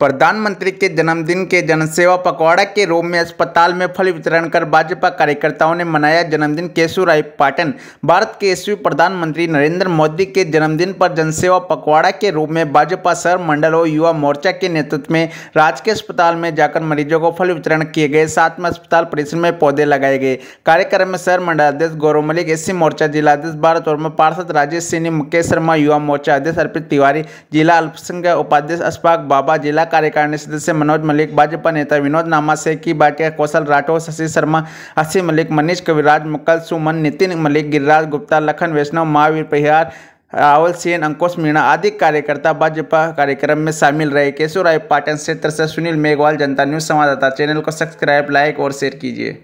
प्रधानमंत्री के जन्मदिन के जनसेवा पकवाड़ा के रोम में अस्पताल में फल वितरण कर भाजपा कार्यकर्ताओं ने मनाया जन्मदिन केशवराय पाटन भारत के यशवी प्रधानमंत्री नरेंद्र मोदी के जन्मदिन पर जनसेवा पकवाड़ा के रूप में भाजपा सर मंडल और युवा मोर्चा के नेतृत्व में राजकीय अस्पताल में जाकर मरीजों को फल वितरण किए गए साथ में अस्पताल परिसर में पौधे लगाए गए कार्यक्रम में सर अध्यक्ष गौरव मलिक एस मोर्चा जिलाध्यक्ष भारत और पार्षद राजेश सिंह मुकेश शर्मा युवा मोर्चा अध्यक्ष अर्पित तिवारी जिला अल्पसंख्यक उपाध्यक्ष अशफाक बाबा जिला कार्यकारिणी सदस्य मनोज मलिक भाजपा नेता विनोद नामा से की बाटिया कौशल राठौर शशि शर्मा हसी मलिक मनीष कविराज मुक्कल सुमन नितिन मलिक गिरिराज गुप्ता लखन वैष्णव महावीर परिहार राहुल सेन अंकुश मीणा आदि कार्यकर्ता भाजपा कार्यक्रम में शामिल रहे केशव राय पाटन क्षेत्र से सुनील मेघवाल जनता न्यूज संवाददाता चैनल को सब्सक्राइब लाइक और शेयर कीजिए